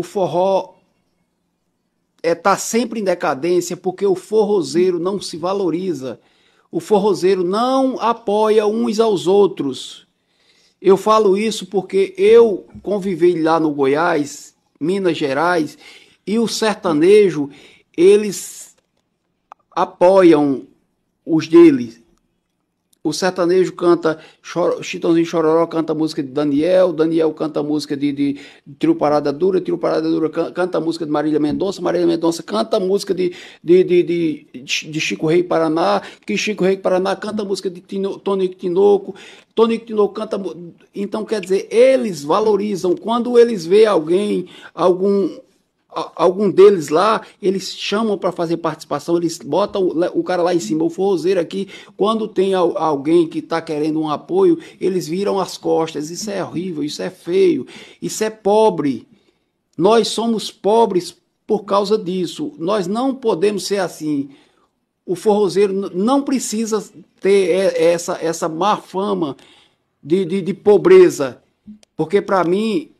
o forró está é, tá sempre em decadência porque o forrozeiro não se valoriza. O forrozeiro não apoia uns aos outros. Eu falo isso porque eu convivei lá no Goiás, Minas Gerais, e o sertanejo, eles apoiam os deles o sertanejo canta, Chitãozinho Chororó canta música de Daniel, Daniel canta música de, de, de Trio Parada Dura, Trio Parada Dura canta, canta música de Marília Mendonça, Marília Mendonça canta música de, de, de, de, de Chico Rei Paraná, que Chico Rei Paraná canta música de Tino, Tonico Tinoco, Tonico Tinoco canta. Então, quer dizer, eles valorizam. Quando eles vêem alguém, algum algum deles lá, eles chamam para fazer participação, eles botam o, cara lá em cima, o forrozeiro aqui, quando tem alguém que está querendo um apoio, eles viram as costas. Isso é horrível, isso é feio, isso é pobre. Nós somos pobres por causa disso. Nós não podemos ser assim. O forrozeiro não precisa ter essa, essa má fama de, de, de pobreza, porque para mim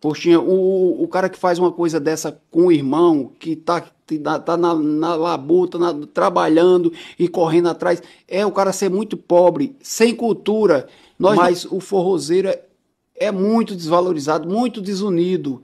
poxinha o, o cara que faz uma coisa dessa com o irmão, tá, que tá, tá na, na labuta, na, trabalhando e correndo atrás, é o cara ser muito pobre, sem cultura. Nós mas o forrozeiro é, é muito desvalorizado, muito desunido.